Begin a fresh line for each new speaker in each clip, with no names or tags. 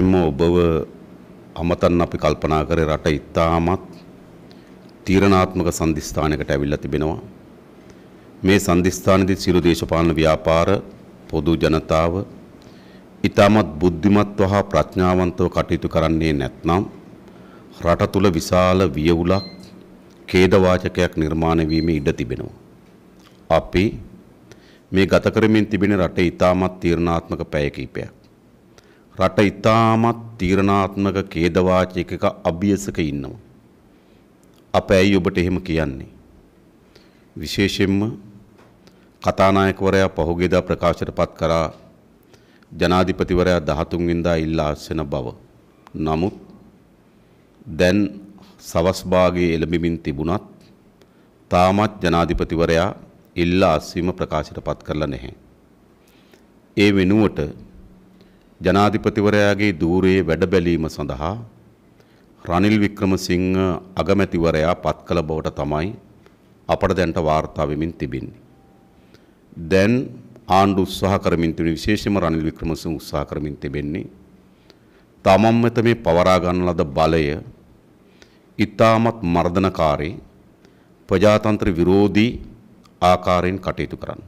විශේෂයෙන්ම ඔබව අමතන්න අපි කල්පනා කරේ රට ඉතාමත් තීරණාත්මක සංදිස්ථානයකට ඇවිල්ලා තිබෙනවා. මේ සංදිස්ථානයේදී සියලු දේශපාලන ව්‍යාපාර පොදු ජනතාව ඉතාමත් බුද්ධිමත්ව හා ප්‍රඥාවන්තව කටයුතු කරන්නේ නැත්නම් රට තුළ විශාල වියවුලක් ඛේදවාචකයක් නිර්මාණය වීමේ ඉඩ තිබෙනවා. අපි මේ ගත කරමින් තිබෙන රටේ ඉතාමත් තීරණාත්මක පැය කිහිපයක් රට ඉතාමත් තීරණාත්මක කේදවාචකක අභියසක ඉන්නවා. අප ඇයි ඔබට එහෙම කියන්නේ. විශේෂෙන්ම කතානායකවරයා පහුගෙදා ප්‍රකාශයට පත් කරා ජනාධිපතිවරයා දහතුන්වින්දා ඉල්ලා අස්සෙන බව. නමුත් දැන් සවස්භාගේ එළඹිමින් තිබුණත් තාමත් ජනාධිපතිවරයා ඉල්ලා අස්වීම ප්‍රකාශයට පත් කරලා නැහැ. ඒ වෙනුවට ජනාධිපතිවරයාගේ ධූරයේ වැඩ බැලීම සඳහා රනිල් වික්‍රමසිංහ අගමැතිවරයා පත් කළ බවට තමයි අපට දැන්ට වාර්තා වෙමින් තිබෙන්නේ. දැන් ආණ්ඩු උත්සාහ කරමින් තිබෙන විශේෂයෙන්ම රනිල් වික්‍රමසිංහ උත්සාහ කරමින් තිබෙන්නේ තමන් වෙත මේ පවරා ගන්න ලද බලය ඊටමත් මර්ධනකාරී ප්‍රජාතන්ත්‍ර විරෝධී ආකාරයෙන් කටයුතු කරන්න.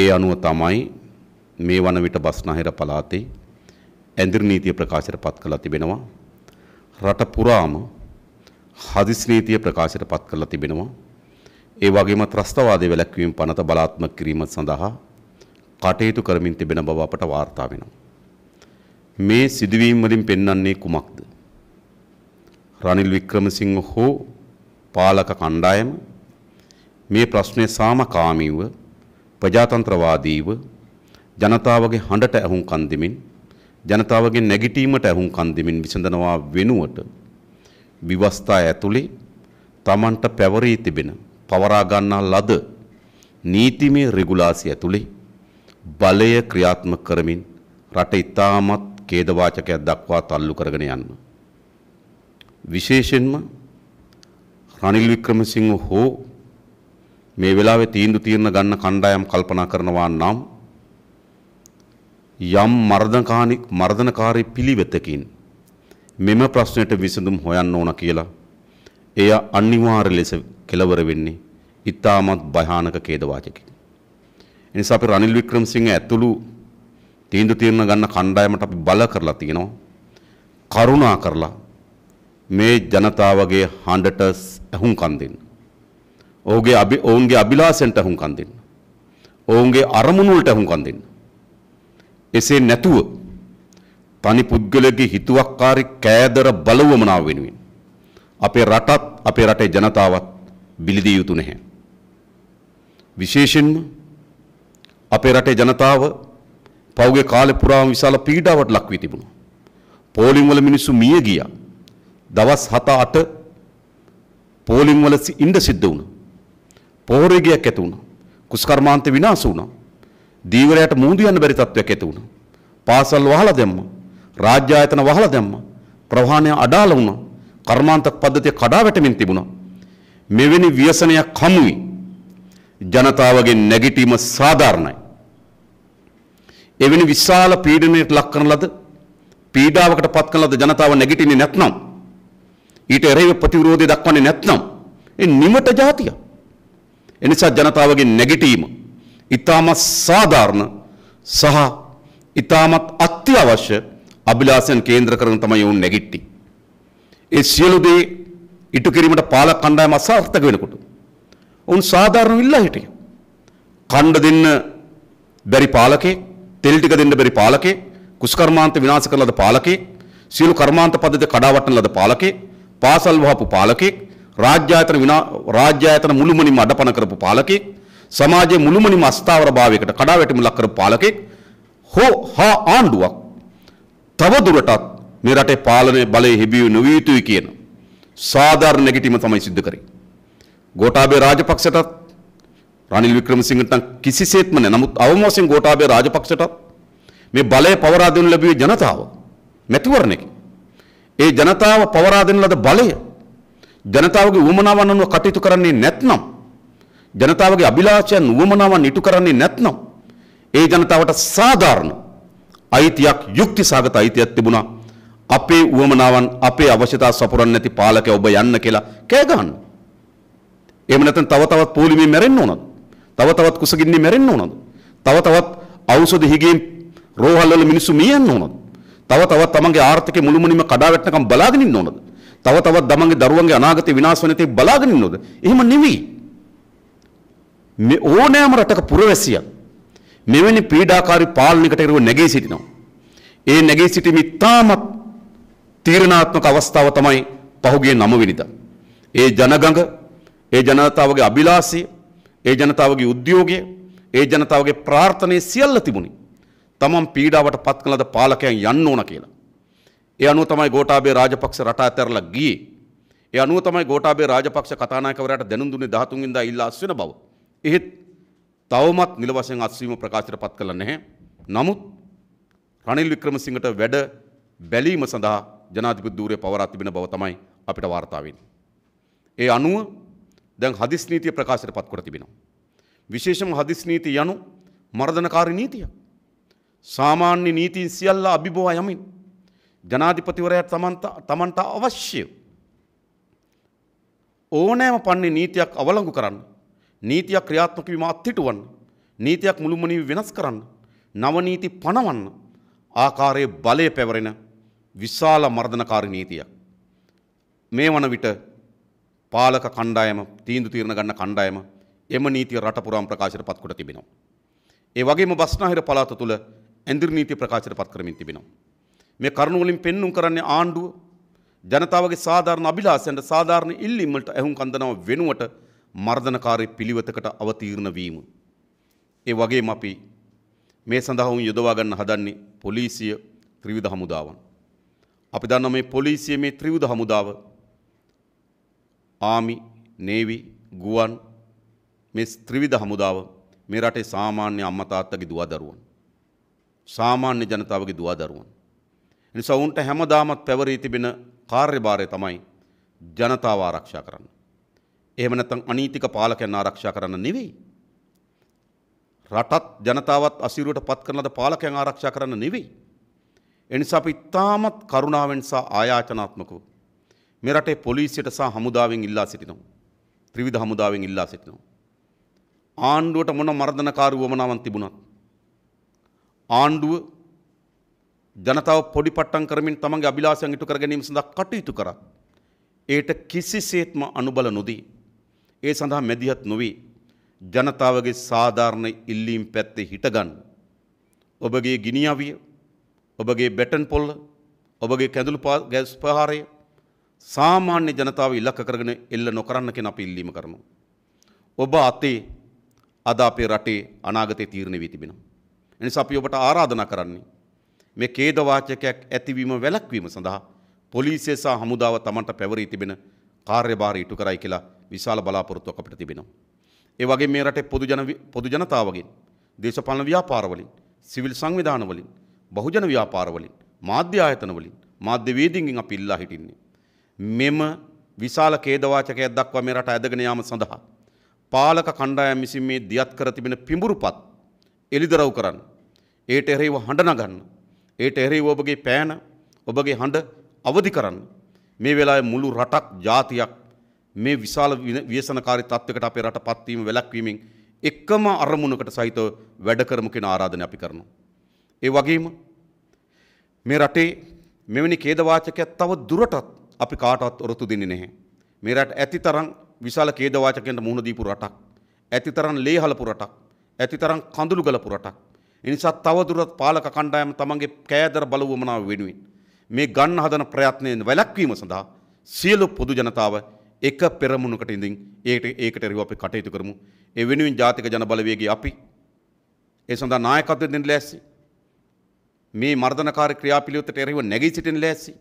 ඒ අනුව තමයි මේ වන විට බස්නාහිර පළාතේ ඇඳිරි නීතිය ප්‍රකාශයට පත් කරලා තිබෙනවා. රට පුරාම හදිස් නීතිය ප්‍රකාශයට පත් කරලා තිබෙනවා. ඒ වගේම ත්‍රස්තවාදී වැළැක්වීම පනත බලාත්මක කිරීම සඳහා කටයුතු කරමින් තිබෙන බව අපට වාර්තා වෙනවා. මේ සිදුවීම් වලින් පෙන්වන්නේ කුමක්ද? රනිල් වික්‍රමසිංහ හෝ පාලක කණ්ඩායම මේ ප්‍රශ්නේ සාමකාමීව ප්‍රජාතන්ත්‍රවාදීව ජනතාවගේ හඬට ඇහුම්කන් දෙමින් ජනතාවගේ නැගිටීමට ඇහුම්කන් දෙමින් විසඳනවා වෙනුවට විවස්ථා ඇතුලේ Tamanට පැවරී තිබෙන පවරා ගන්නා ලද නීතිමය රෙගුලාසි ඇතුලේ බලය ක්‍රියාත්මක කරමින් රට ඉතාමත් ඛේදවාචකයක් දක්වා තල්ලු කරගෙන යන්න. විශේෂයෙන්ම රනිල් වික්‍රමසිංහ හෝ මේ වෙලාවේ තීන්දුව తీරන ගන්න කණ්ඩායම් කල්පනා කරනවා නම් යම් මර්ධනකානි මර්ධනකාරී පිළිවෙතකින් මෙම ප්‍රශ්නයට විසඳුම් හොයන්න ඕන කියලා එය අනිවාර්ය ලෙස කෙලවර වෙන්නේ ඉතාමත් භයානක ඛේදවාචකයි. එනිසා අපි රනිල් වික්‍රමසිංහ ඇතුළු තීන්දුව తీරන ගන්න කණ්ඩායමට අපි බල කරලා තියෙනවා. කරුණා කරලා මේ ජනතාවගේ හඬට අහුම්කම් දෙන්න. ඔහුගේ ඔවුන්ගේ අභිලාෂෙන්ට අහුම්කම් දෙන්න. ඔවුන්ගේ අරමුණු වලට අහුම්කම් දෙන්න. එසේ නැතුව තනි පුද්ගලගේ හිතුවක්කාරී කෑදර බලවමනාව වෙනුවෙන් අපේ රටත් අපේ රටේ ජනතාවත් බිලිදිය යුතු නැහැ. විශේෂයෙන්ම අපේ රටේ ජනතාව පෞගේ කාලෙ පුරාම විශාල පීඩාවට ලක් වී තිබුණා. පෝලිං වල මිනිස්සු මිය ගියා. දවස් 7-8 පෝලිං වල ඉඳ සිද්ධ වුණා. පෝරේගයක් ඇති වුණා. කුස්කර්මාන්ත විනාශ වුණා. දීවරයට මූදු යන්න බැරි තත්ත්වයක් ඇති වුණා. පාසල් වහලා දැම්මා. රාජ්‍ය ආයතන වහලා දැම්මා. ප්‍රවාහණය අඩාල වුණා. කර්මාන්තක පද්ධතිය කඩා වැටෙමින් තිබුණා. මෙවැනි ව්‍යසනයක් හමුයි. ජනතාවගේ නැගිටීම සාධාරණයි. එවැනි විශාල පීඩනයට ලක් කරන ලද පීඩාවකට පත් කරන ලද ජනතාව නැගිටින්නේ නැත්නම් ඊට එරෙහිව ප්‍රතිවිරෝධය දක්වන්නේ නැත්නම් ඒ නිමත જાතිය එනිසා ජනතාවගේ නැගිටීම ඉතාමත් සාධාරණ සහ ඉතාමත් අත්‍යවශ්‍ය අභිලාෂයන් කේන්ද්‍ර කරන තමයි ඔවුන් නැගිට්ටි. ඒ සියලු දේ ඉටු කිරීමට පාලක කණ්ඩායම අසාර්ථක වෙනකොට ඔවුන් සාධාරණ විල්ලා හිටියා. කණ්ඩ දෙන්න බැරි පාලකේ, තෙල් ටික දෙන්න බැරි පාලකේ, කුස්කර්මාන්ත විනාශ කරන ලද පාලකේ, සියලු කර්මාන්ත පද්ධති කඩාවටන ලද පාලකේ, පාසල් වහපු පාලකේ, රාජ්‍ය ආයතන විනා රාජ්‍ය ආයතන මුළුමනින්ම අඩපණ කරපු පාලකේ සමාජයේ මුළුමනින්ම අස්ථාවර භාවයකට කඩාවැටීමක් කරපු පාලකෙක් හෝ හා ආණ්ඩුවක් තව දුරටත් මේ රටේ පාලනය බලය හිබිය නොවිය යුතුයි කියන සාධාරණ නැගිටීම තමයි සිද්ධ කරේ. ගෝඨාභය රාජපක්ෂටත් රනිල් වික්‍රමසිංහට කිසිසේත්ම නැහැ. නමුත් අවම වශයෙන් ගෝඨාභය රාජපක්ෂටත් මේ බලය පවරා දෙනු ලැබුවේ ජනතාව මැතිවරණයක. ඒ ජනතාව පවරා දෙන ලද බලය ජනතාවගේ උවමනාවන් අනුව කටයුතු කරන්නේ නැත්නම් ජනතාවගේ අභිලාෂයන් වුවමනාවන් ඉටු කරන්නේ නැත්නම් ඒ ජනතාවට සාධාරණ අයිතියක් යුක්ති සාගත අයිතියක් තිබුණා අපේ වුවමනාවන් අපේ අවශ්‍යතා සපුරන්නේ නැති පාලකයා ඔබ යන්න කියලා කෑ ගන්න. එහෙම නැත්නම් තව තවත් පොලිමේ මැරෙන්න ඕනද? තව තවත් කුසගින්නේ මැරෙන්න ඕනද? තව තවත් ඖෂධ හිගෙන් රෝහල් වල මිනිස්සු මිය යන්න ඕනද? තව තවත් තමන්ගේ ආර්ථිකය මුළුමනින්ම කඩා වැටෙනකම් බලාගෙන ඉන්න ඕනද? තව තවත් තමන්ගේ දරුවන්ගේ අනාගතය විනාශ වෙන තේ බලාගෙන ඉන්නවද? එහෙම නෙවෙයි. මේ ඕනෑම රටක පුරවැසියක් මෙවැනි පීඩාකාරී පාලනයකට එරෙහිව නැගී සිටිනවා. ඒ නැගී සිටීම ඉතාමත් තීරණාත්මක අවස්ථාව තමයි පහුගිය 9 වෙනිදා. ඒ ජනගඟ, ඒ ජනතාවගේ අභිලාෂය, ඒ ජනතාවගේ උද්‍යෝගය, ඒ ජනතාවගේ ප්‍රාර්ථනාවේ සියල්ල තිබුණේ තමන් පීඩාවට පත් කළද පාලකයන් යන්න ඕන කියලා. ඒ අනුව තමයි ගෝඨාභය රාජපක්ෂ රට ඇතරලා ගියේ. ඒ අනුව තමයි ගෝඨාභය රාජපක්ෂ කතානායකවරයාට දැනුම් දුන්නේ 13 වෙනිදා ඉල්ලා අස් වෙන බව. එහෙත් තවමත් නිල වශයෙන් අස්වීම ප්‍රකාශයට පත් කළ නැහැ. නමුත් රනිල් වික්‍රමසිංහට වැඩ බැලීම සඳහා ජනාධිපති ධූරය පවරා තිබෙන බව තමයි අපිට වාර්තා වෙන්නේ. ඒ අනුව දැන් හදිස් නීතිය ප්‍රකාශයට පත් කර තිබෙනවා. විශේෂම හදිස් නීතිය යනු මර්ධනකාරී නීතිය. සාමාන්‍ය නීතින් සියල්ල අභිබවා යමින් ජනාධිපතිවරයාට තමන්ට අවශ්‍ය ඕනෑම පන්නේ නීතියක් අවලංගු කරන්න නීතියක් ක්‍රියාත්මක වීම අත්හිටුවන්න. නීතියක් මුළුමනින් වෙනස් කරන්න. නවනීති පණවන්න. ආකාරයේ බලය පැවරෙන විශාල මර්ධනකාරී නීතියක්. මේ වන විට පාලක කණ්ඩායම තීන්දු තීරණ ගන්න කණ්ඩායම එම නීතිය රට පුරාම ප්‍රකාශයට පත්කොට තිබෙනවා. ඒ වගේම බස්නාහිර පළාත තුළ ඇඳිරි නීති ප්‍රකාශයට පත් කරමින් තිබෙනවා. මේ කරුණු වලින් පෙන්눔 කරන්නේ ආණ්ඩුව ජනතාවගේ සාධාරණ අභිලාෂයන්ට සාධාරණ ඉල්ලීම් වලට ඇහුම්කන් දෙනව වෙනුවට මර්ධනකාරී පිළිවෙතකට අවතීර්ණ වීම. ඒ වගේම අපි මේ සඳහා වුන් යොදවා ගන්න හදන්නේ පොලිසිය ත්‍රිවිධ හමුදාවන්. අපි දන්නවා මේ පොලිසිය මේ ත්‍රිවිධ හමුදාව ආමි, නේවි, ගුවන් මේ ත්‍රිවිධ හමුදාව මේ රටේ සාමාන්‍ය අම්මා තාත්තගේ දුව දරුවන්. සාමාන්‍ය ජනතාවගේ දුව දරුවන්. එනිසා උන්ට හැමදාමත් පැවරී තිබෙන කාර්යභාරය තමයි ජනතාව ආරක්ෂා කරන්නේ. එහෙම නැත්නම් අනීතික පාලකයන් ආරක්ෂා කරන්න නෙවෙයි. රටත් ජනතාවත් අසීරුවට පත් කරන ලද පාලකයන් ආරක්ෂා කරන්න නෙවෙයි. ඒ නිසා අපි ඉතාමත් කරුණාවෙන් සහ ආයාචනාත්මකව මේ රටේ පොලිසියට සහ හමුදාවෙන් ඉල්ලා සිටිනවා. ත්‍රිවිධ හමුදාවෙන් ඉල්ලා සිටිනවා. ආණ්ඩුවට මොන මර්ධනකාරී වමනාවක් තිබුණත් ආණ්ඩුව ජනතාව පොඩි පට්ටම් කරමින් තමන්ගේ අභිලාෂයන් ඉටු කර ගැනීම සඳහා කටයුතු කරත් ඒට කිසිසේත්ම අනුබල නොදී ඒ සඳහා මැදිහත් නොවේ ජනතාවගේ සාධාරණ ඉල්ලීම් පැත්තේ හිටගන්න. ඔබගේ ගිනිියාවිය ඔබගේ බැටන් පොල්ල ඔබගේ කැඳළු ගැස් පහාරය සාමාන්‍ය ජනතාව ඉල්ලක්ක කරගෙන එල්ල නොකරන්න කෙන අප ඉල්ලීම කරනු. ඔබ අතේ අද අපේ රටේ අනාගතය තීරණ වී තිබෙන. එනිසා අපි ඔබට ආරාධනා කරන්නේ. මේ කේදවාචකයක් ඇතිවීම වැලක්වීම සඳහා පොලිසිය සහ හමුදාව තමන්ට පැවරී තිබෙන කාර්යභාරය ඉටු කරයි කියලා විශාල බලාපොරොත්තුවක් අපිට තිබෙනවා. ඒ වගේ මේ රටේ පොදු ජන පොදු ජනතාවගෙන් දේශපාලන ව්‍යාපාරවලින් සිවිල් සංවිධානවලින් බහුජන ව්‍යාපාරවලින් මාධ්‍ය ආයතනවලින් මාධ්‍ය වේදින්ගෙන් අපි ඉල්ලා හිටින්නේ. මෙම විශාල ඛේදවාචකයක් දක්වා මේ රට ඇදගෙන යාම සඳහා පාලක කණ්ඩායම් විසින් මේ දියත් කර තිබෙන පිඹුරුපත් එලිදරව් කරන්න. ඒට එරෙහිව හඬ නගන්න. ඒට එරෙහිව ඔබගේ පෑන ඔබගේ හඬ අවදි කරන්න. මේ වෙලාවේ මුළු රටක් ජාතියක් මේ විශාල ව්‍යසනකාරී තත්වයකට අපේ රට පත්වීම වැළැක්වීමෙන් එකම අරමුණකට සහිතව වැඩ කරමු කියන ආරාධනය අපි කරනවා. ඒ වගේම මේ රටේ මෙවැනි ඛේදවාචකයක් තව දුරටත් අපි කාටවත් ඔරොත්තු දෙන්නේ නැහැ. මේ රට ඇතිතරම් විශාල ඛේදවාචකයන්ට මුහුණ දීපු රටක්, ඇතිතරම් ලේ හලපු රටක්, ඇතිතරම් කඳුළු ගලපු රටක්. ඒ නිසා තව දුරටත් පාලක කණ්ඩායම තමන්ගේ කෑදර බලවමනාව වෙනුවෙන් මේ ගන්න හදන ප්‍රයත්නයෙන් වැළැක්වීම සඳහා සියලු පොදු ජනතාව එක පෙරමුණකට ඉඳින් ඒට ඒකට එරුව අපි කටයුතු කරමු. ඒ වෙනුවෙන් ජාතික ජනබලවේගේ අපි ඒ සඳහා නායකත්වය දෙන්න ලෑස්ති. මේ මර්ධනකාරී ක්‍රියාපිළිවෙතට එරෙහිව නැගී සිටින්න ලෑස්ති.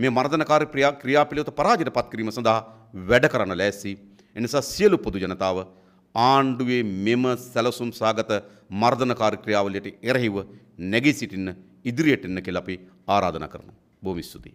මේ මර්ධනකාරී ක්‍රියාපිළිවෙත පරාජයට පත් කිරීම සඳහා වැඩ කරන ලෑස්ති. එනිසා සියලු පොදු ජනතාව ආණ්ඩුවේ මෙම සැලසුම් සාගත මර්ධනකාරී ක්‍රියාවලියට එරෙහිව නැගී සිටින්න ඉදිරියට එන්න කියලා අපි ආරාධනා කරනවා. බොහොම ස්තුතියි.